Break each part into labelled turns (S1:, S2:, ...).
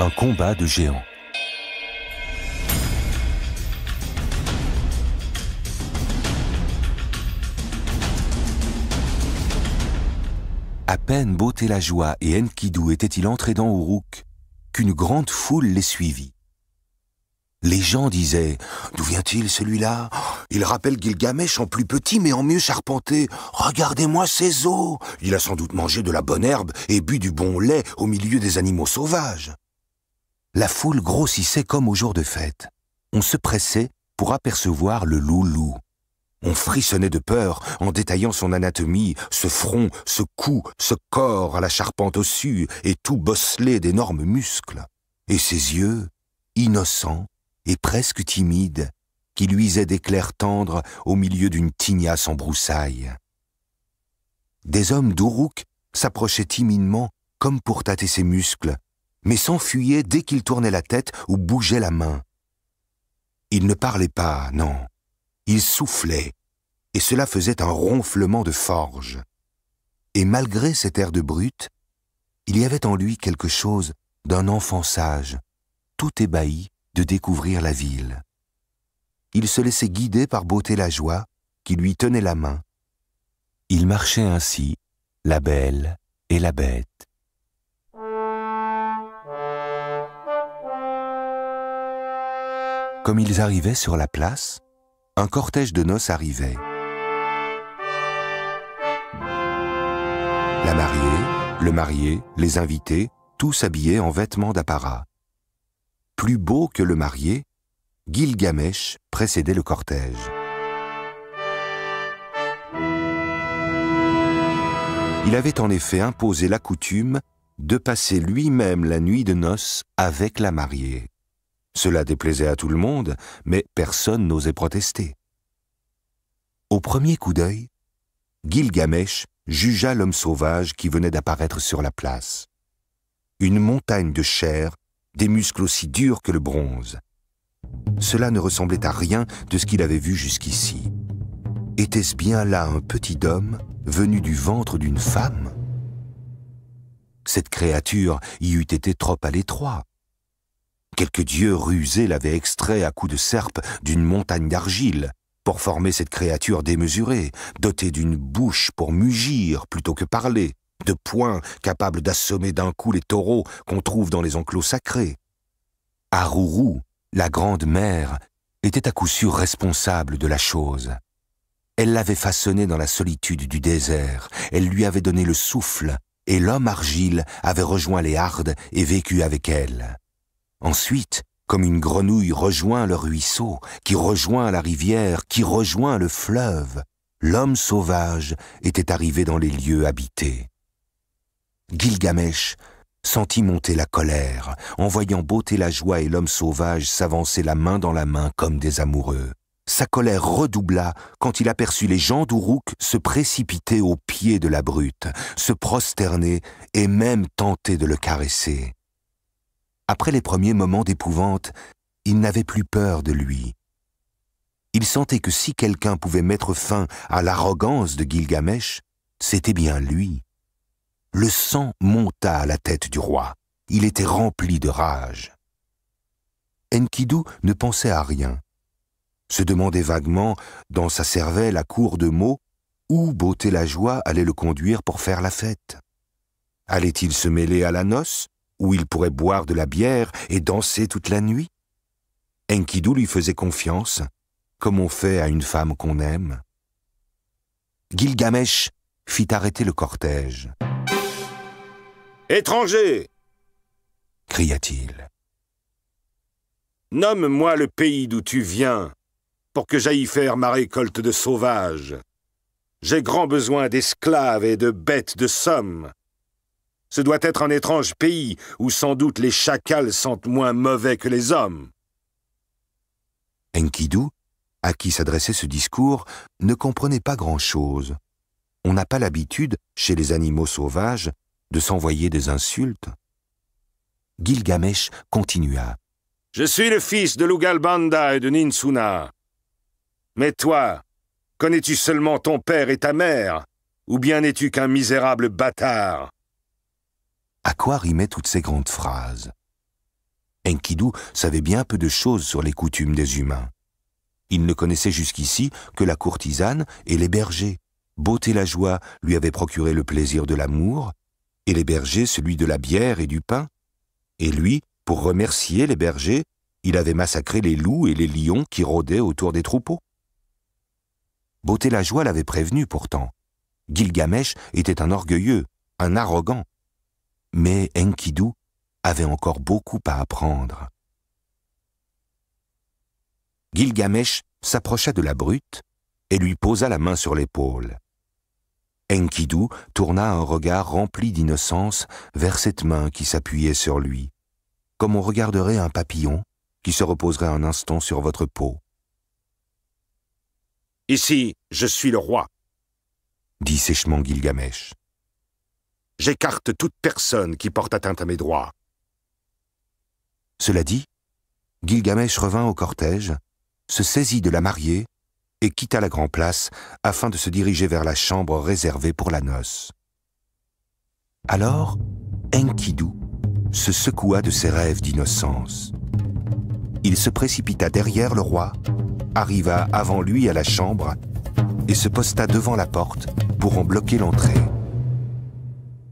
S1: Un combat de géants. À peine Beauté la joie et Enkidu étaient-ils entrés dans Uruk qu'une grande foule les suivit. Les gens disaient D'où vient-il celui-là Il rappelle Gilgamesh en plus petit mais en mieux charpenté. Regardez-moi ses os Il a sans doute mangé de la bonne herbe et bu du bon lait au milieu des animaux sauvages la foule grossissait comme au jour de fête. On se pressait pour apercevoir le loup On frissonnait de peur en détaillant son anatomie, ce front, ce cou, ce corps à la charpente ossue et tout bosselé d'énormes muscles, et ses yeux, innocents et presque timides, qui luisaient d'éclairs tendres au milieu d'une tignasse en broussailles. Des hommes dourouk s'approchaient timidement comme pour tâter ses muscles, mais s'enfuyait dès qu'il tournait la tête ou bougeait la main. Il ne parlait pas, non. Il soufflait, et cela faisait un ronflement de forge. Et malgré cet air de brute, il y avait en lui quelque chose d'un enfant sage, tout ébahi de découvrir la ville. Il se laissait guider par Beauté la Joie, qui lui tenait la main. Il marchait ainsi, la belle et la bête. Comme ils arrivaient sur la place, un cortège de noces arrivait. La mariée, le marié, les invités, tous habillés en vêtements d'apparat. Plus beau que le marié, Gilgamesh précédait le cortège. Il avait en effet imposé la coutume de passer lui-même la nuit de noces avec la mariée. Cela déplaisait à tout le monde, mais personne n'osait protester. Au premier coup d'œil, Gilgamesh jugea l'homme sauvage qui venait d'apparaître sur la place. Une montagne de chair, des muscles aussi durs que le bronze. Cela ne ressemblait à rien de ce qu'il avait vu jusqu'ici. Était-ce bien là un petit homme venu du ventre d'une femme Cette créature y eût été trop à l'étroit. Quelque dieu rusé l'avait extrait à coups de serpe d'une montagne d'argile pour former cette créature démesurée, dotée d'une bouche pour mugir plutôt que parler, de poings capables d'assommer d'un coup les taureaux qu'on trouve dans les enclos sacrés. Arourou, la grande mère, était à coup sûr responsable de la chose. Elle l'avait façonné dans la solitude du désert, elle lui avait donné le souffle, et l'homme argile avait rejoint les Hardes et vécu avec elle. Ensuite, comme une grenouille rejoint le ruisseau, qui rejoint la rivière, qui rejoint le fleuve, l'homme sauvage était arrivé dans les lieux habités. Gilgamesh sentit monter la colère en voyant beauté la joie et l'homme sauvage s'avancer la main dans la main comme des amoureux. Sa colère redoubla quand il aperçut les gens d'Uruk se précipiter aux pieds de la brute, se prosterner et même tenter de le caresser. Après les premiers moments d'épouvante, il n'avait plus peur de lui. Il sentait que si quelqu'un pouvait mettre fin à l'arrogance de Gilgamesh, c'était bien lui. Le sang monta à la tête du roi. Il était rempli de rage. Enkidu ne pensait à rien, se demandait vaguement, dans sa cervelle à court de mots, où Beauté la joie allait le conduire pour faire la fête. Allait-il se mêler à la noce où il pourrait boire de la bière et danser toute la nuit Enkidu lui faisait confiance, comme on fait à une femme qu'on aime. Gilgamesh fit arrêter le cortège.
S2: Étranger cria-t-il. Nomme-moi le pays d'où tu viens, pour que j'aille faire ma récolte de sauvages. J'ai grand besoin d'esclaves et de bêtes de somme. Ce doit être un étrange pays où sans doute les chacals sentent moins mauvais que les hommes.
S1: Enkidu, à qui s'adressait ce discours, ne comprenait pas grand-chose. On n'a pas l'habitude, chez les animaux sauvages, de s'envoyer des insultes. Gilgamesh continua.
S2: Je suis le fils de Lugalbanda et de Ninsuna. Mais toi, connais-tu seulement ton père et ta mère, ou bien n'es-tu qu'un misérable bâtard
S1: à quoi rimaient toutes ces grandes phrases. Enkidu savait bien peu de choses sur les coutumes des humains. Il ne connaissait jusqu'ici que la courtisane et les bergers. Beauté la joie lui avait procuré le plaisir de l'amour, et les bergers celui de la bière et du pain. Et lui, pour remercier les bergers, il avait massacré les loups et les lions qui rôdaient autour des troupeaux. Beauté la joie l'avait prévenu pourtant. Gilgamesh était un orgueilleux, un arrogant, mais Enkidu avait encore beaucoup à apprendre. Gilgamesh s'approcha de la brute et lui posa la main sur l'épaule. Enkidu tourna un regard rempli d'innocence vers cette main qui s'appuyait sur lui, comme on regarderait un papillon qui se reposerait un instant sur votre peau.
S2: Ici, je suis le roi,
S1: dit sèchement Gilgamesh.
S2: J'écarte toute personne qui porte atteinte à mes droits.
S1: Cela dit, Gilgamesh revint au cortège, se saisit de la mariée et quitta la grand-place afin de se diriger vers la chambre réservée pour la noce. Alors, Enkidu se secoua de ses rêves d'innocence. Il se précipita derrière le roi, arriva avant lui à la chambre et se posta devant la porte pour en bloquer l'entrée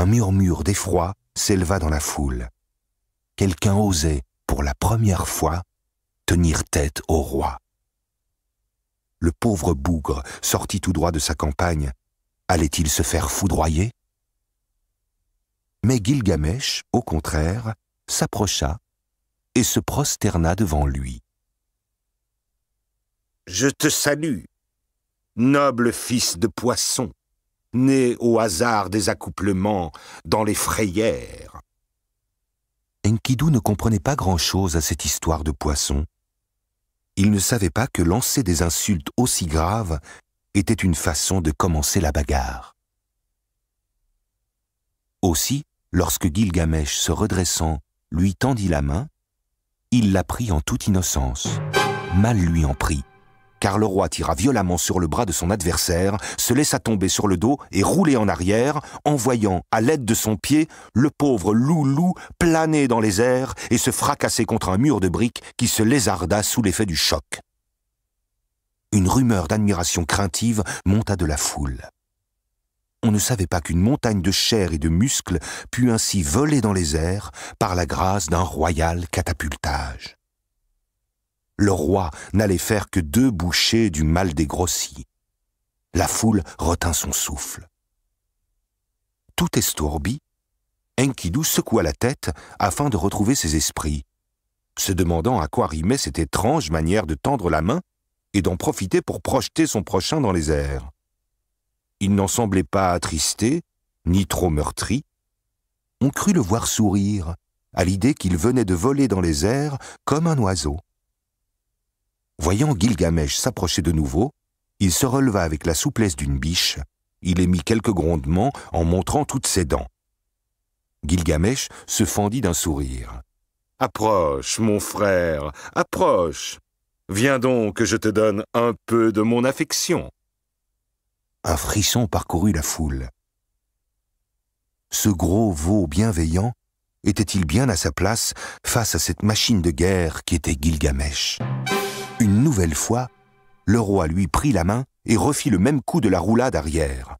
S1: un murmure d'effroi s'éleva dans la foule. Quelqu'un osait, pour la première fois, tenir tête au roi. Le pauvre bougre, sorti tout droit de sa campagne, allait-il se faire foudroyer Mais Gilgamesh, au contraire, s'approcha et se prosterna devant lui.
S2: Je te salue, noble fils de poisson née au hasard des accouplements dans les frayères.
S1: Enkidu ne comprenait pas grand-chose à cette histoire de poisson. Il ne savait pas que lancer des insultes aussi graves était une façon de commencer la bagarre. Aussi, lorsque Gilgamesh, se redressant, lui tendit la main, il la prit en toute innocence. Mal lui en prit car le roi tira violemment sur le bras de son adversaire, se laissa tomber sur le dos et rouler en arrière, en voyant, à l'aide de son pied, le pauvre loup planer dans les airs et se fracasser contre un mur de briques qui se lézarda sous l'effet du choc. Une rumeur d'admiration craintive monta de la foule. On ne savait pas qu'une montagne de chair et de muscles pût ainsi voler dans les airs par la grâce d'un royal catapultage le roi n'allait faire que deux bouchées du mal des dégrossi. La foule retint son souffle. Tout estourbi, Enkidu secoua la tête afin de retrouver ses esprits, se demandant à quoi rimait cette étrange manière de tendre la main et d'en profiter pour projeter son prochain dans les airs. Il n'en semblait pas attristé, ni trop meurtri. On crut le voir sourire, à l'idée qu'il venait de voler dans les airs comme un oiseau. Voyant Gilgamesh s'approcher de nouveau, il se releva avec la souplesse d'une biche, il émit quelques grondements en montrant toutes ses dents. Gilgamesh se fendit d'un sourire. Approche, mon frère, approche. Viens donc que
S2: je te donne un peu de mon affection.
S1: Un frisson parcourut la foule. Ce gros veau bienveillant était-il bien à sa place face à cette machine de guerre qui était Gilgamesh une nouvelle fois, le roi lui prit la main et refit le même coup de la roulade arrière.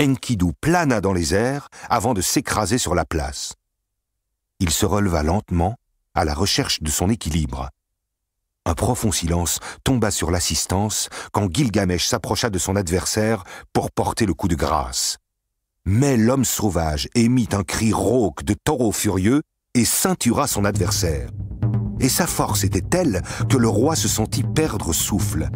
S1: Enkidu plana dans les airs avant de s'écraser sur la place. Il se releva lentement, à la recherche de son équilibre. Un profond silence tomba sur l'assistance quand Gilgamesh s'approcha de son adversaire pour porter le coup de grâce. Mais l'homme sauvage émit un cri rauque de taureau furieux et ceintura son adversaire et sa force était telle que le roi se sentit perdre souffle.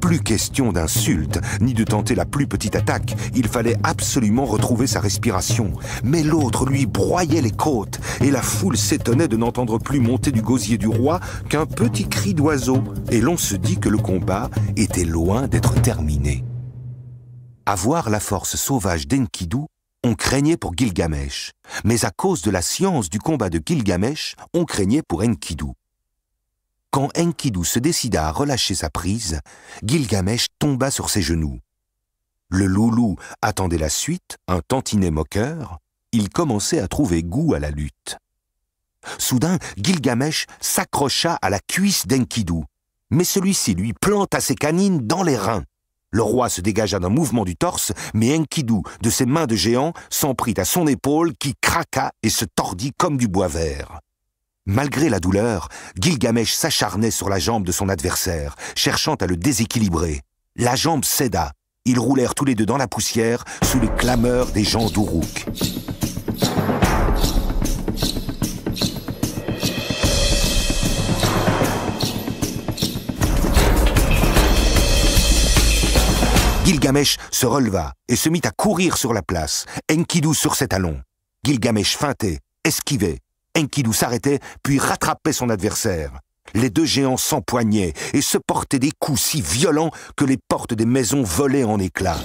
S1: Plus question d'insulte ni de tenter la plus petite attaque, il fallait absolument retrouver sa respiration. Mais l'autre lui broyait les côtes, et la foule s'étonnait de n'entendre plus monter du gosier du roi qu'un petit cri d'oiseau, et l'on se dit que le combat était loin d'être terminé. À voir la force sauvage d'Enkidu, on craignait pour Gilgamesh, mais à cause de la science du combat de Gilgamesh, on craignait pour Enkidu. Quand Enkidu se décida à relâcher sa prise, Gilgamesh tomba sur ses genoux. Le loulou attendait la suite, un tantinet moqueur. Il commençait à trouver goût à la lutte. Soudain, Gilgamesh s'accrocha à la cuisse d'Enkidu, mais celui-ci lui planta ses canines dans les reins. Le roi se dégagea d'un mouvement du torse, mais Enkidu, de ses mains de géant, s'en prit à son épaule qui craqua et se tordit comme du bois vert. Malgré la douleur, Gilgamesh s'acharnait sur la jambe de son adversaire, cherchant à le déséquilibrer. La jambe céda. Ils roulèrent tous les deux dans la poussière, sous les clameurs des gens d'Uruk. Gilgamesh se releva et se mit à courir sur la place, Enkidu sur ses talons. Gilgamesh feintait, esquivait, Enkidu s'arrêtait, puis rattrapait son adversaire. Les deux géants s'empoignaient et se portaient des coups si violents que les portes des maisons volaient en éclats.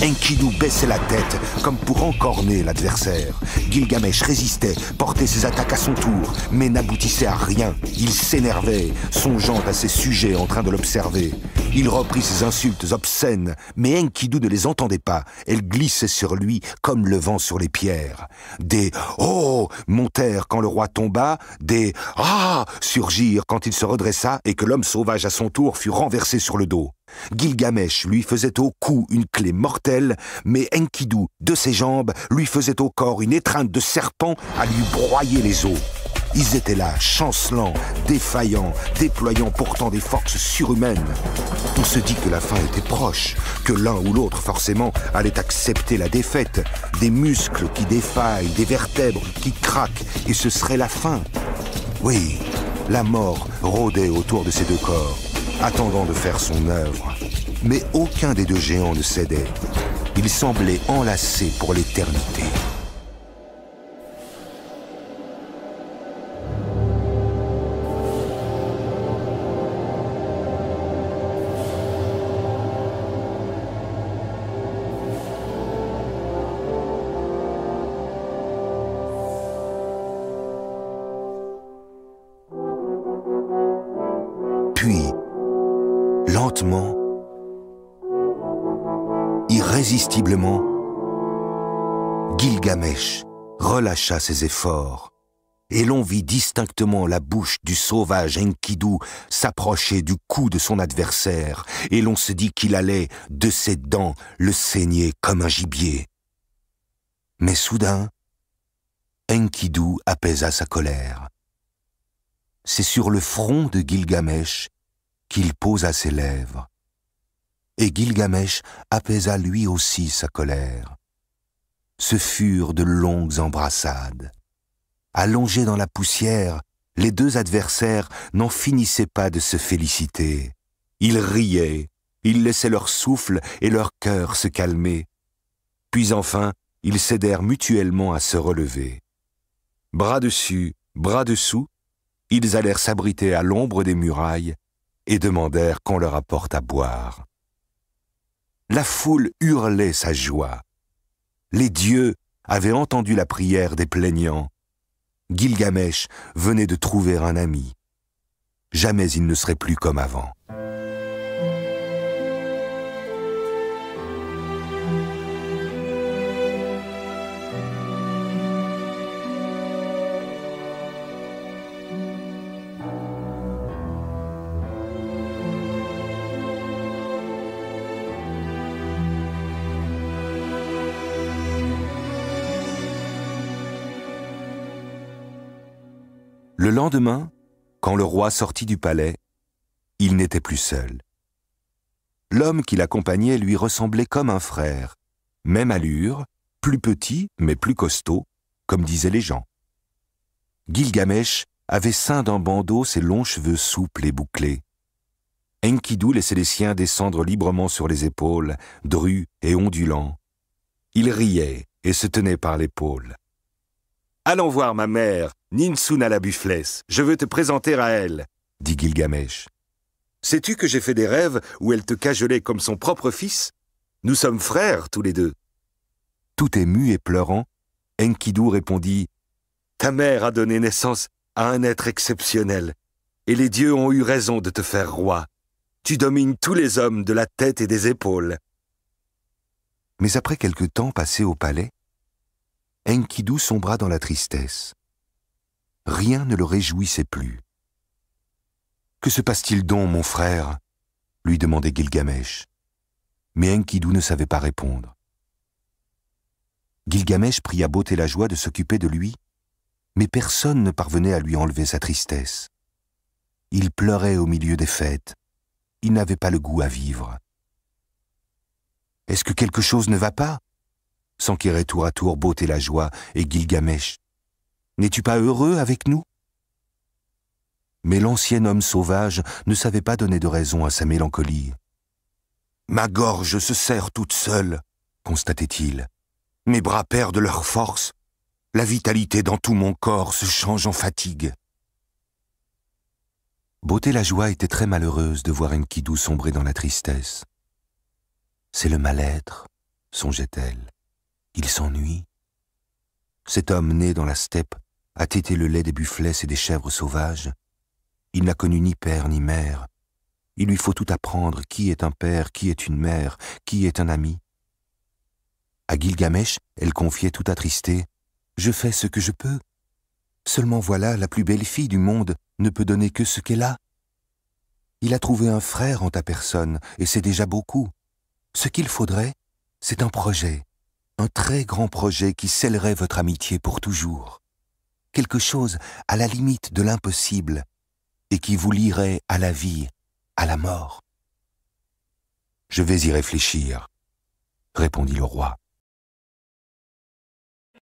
S1: Enkidu baissait la tête, comme pour encorner l'adversaire. Gilgamesh résistait, portait ses attaques à son tour, mais n'aboutissait à rien. Il s'énervait, songeant à ses sujets en train de l'observer. Il reprit ses insultes obscènes, mais Enkidu ne les entendait pas. Elles glissaient sur lui comme le vent sur les pierres. Des « Oh !» montèrent quand le roi tomba, des « Ah !» surgirent quand il se redressa et que l'homme sauvage à son tour fut renversé sur le dos. Gilgamesh lui faisait au cou une clé mortelle, mais Enkidu, de ses jambes, lui faisait au corps une étreinte de serpent à lui broyer les os. Ils étaient là, chancelants, défaillants, déployant pourtant des forces surhumaines. On se dit que la fin était proche, que l'un ou l'autre forcément allait accepter la défaite, des muscles qui défaillent, des vertèbres qui craquent, et ce serait la fin. Oui, la mort rôdait autour de ces deux corps attendant de faire son œuvre. Mais aucun des deux géants ne cédait. Il semblait enlacé pour l'éternité. irrésistiblement, Gilgamesh relâcha ses efforts, et l'on vit distinctement la bouche du sauvage Enkidu s'approcher du cou de son adversaire, et l'on se dit qu'il allait, de ses dents, le saigner comme un gibier. Mais soudain, Enkidu apaisa sa colère. C'est sur le front de Gilgamesh qu'il pose ses lèvres. Et Gilgamesh apaisa lui aussi sa colère. Ce furent de longues embrassades. Allongés dans la poussière, les deux adversaires n'en finissaient pas de se féliciter. Ils riaient, ils laissaient leur souffle et leur cœur se calmer. Puis enfin, ils cédèrent mutuellement à se relever. Bras dessus, bras dessous, ils allèrent s'abriter à l'ombre des murailles et demandèrent qu'on leur apporte à boire. La foule hurlait sa joie. Les dieux avaient entendu la prière des plaignants. Gilgamesh venait de trouver un ami. Jamais il ne serait plus comme avant. Demain, quand le roi sortit du palais, il n'était plus seul. L'homme qui l'accompagnait lui ressemblait comme un frère, même allure, plus petit mais plus costaud, comme disaient les gens. Gilgamesh avait ceint d'un bandeau ses longs cheveux souples et bouclés. Enkidu laissait les siens descendre librement sur les épaules, drus et ondulants. Il riait et se tenait par l'épaule.
S2: Allons voir ma mère, à la bufflesse, je veux te présenter à elle, dit Gilgamesh. Sais-tu que j'ai fait
S1: des rêves où elle te cajolait comme son propre fils Nous sommes frères tous les deux. Tout ému et pleurant, Enkidu répondit Ta mère a donné naissance à un être exceptionnel, et les dieux ont eu raison de te faire roi. Tu domines tous les hommes de la tête et des épaules. Mais après quelque temps passé au palais, Enkidu sombra dans la tristesse rien ne le réjouissait plus. Que se passe-t-il donc, mon frère lui demandait Gilgamesh. Mais Enkidu ne savait pas répondre. Gilgamesh pria beauté la joie de s'occuper de lui, mais personne ne parvenait à lui enlever sa tristesse. Il pleurait au milieu des fêtes. Il n'avait pas le goût à vivre. Est-ce que quelque chose ne va pas s'enquérit tour à tour beauté la joie et Gilgamesh. N'es-tu pas heureux avec nous Mais l'ancien homme sauvage ne savait pas donner de raison à sa mélancolie. Ma gorge se serre toute seule, constatait-il. Mes bras perdent leur force. La vitalité dans tout mon corps se change en fatigue. Beauté la joie était très malheureuse de voir Enkidu sombrer dans la tristesse. C'est le mal-être, songeait-elle. Il s'ennuie. Cet homme né dans la steppe a tété le lait des bufflets et des chèvres sauvages. Il n'a connu ni père ni mère. Il lui faut tout apprendre, qui est un père, qui est une mère, qui est un ami. À Gilgamesh, elle confiait tout attristée Je fais ce que je peux. Seulement voilà, la plus belle fille du monde ne peut donner que ce qu'elle a. Il a trouvé un frère en ta personne, et c'est déjà beaucoup. Ce qu'il faudrait, c'est un projet, un très grand projet qui scellerait votre amitié pour toujours quelque chose à la limite de l'impossible, et qui vous lierait à la vie, à la mort. Je vais y réfléchir, répondit le roi.